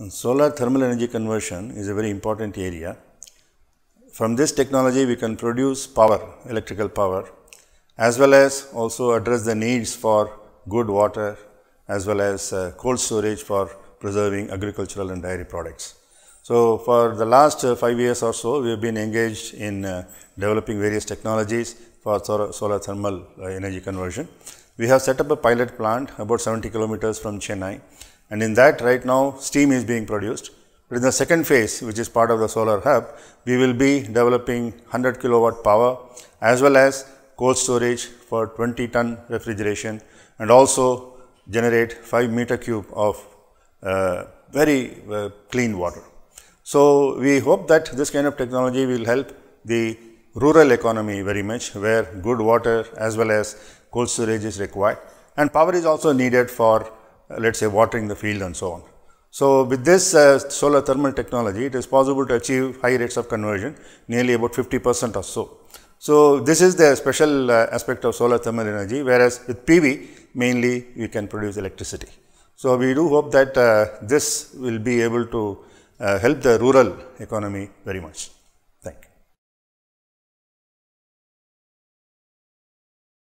And solar thermal energy conversion is a very important area. From this technology we can produce power, electrical power as well as also address the needs for good water as well as uh, cold storage for preserving agricultural and dairy products. So, for the last uh, 5 years or so we have been engaged in uh, developing various technologies for solar, solar thermal uh, energy conversion. We have set up a pilot plant about 70 kilometers from Chennai and in that right now steam is being produced. But in the second phase, which is part of the solar hub, we will be developing 100 kilowatt power as well as cold storage for 20 ton refrigeration and also generate 5 meter cube of uh, very uh, clean water. So, we hope that this kind of technology will help the rural economy very much where good water as well as cold storage is required and power is also needed for let's say watering the field and so on. So with this uh, solar thermal technology, it is possible to achieve high rates of conversion, nearly about 50% or so. So this is the special uh, aspect of solar thermal energy, whereas with PV, mainly we can produce electricity. So we do hope that uh, this will be able to uh, help the rural economy very much.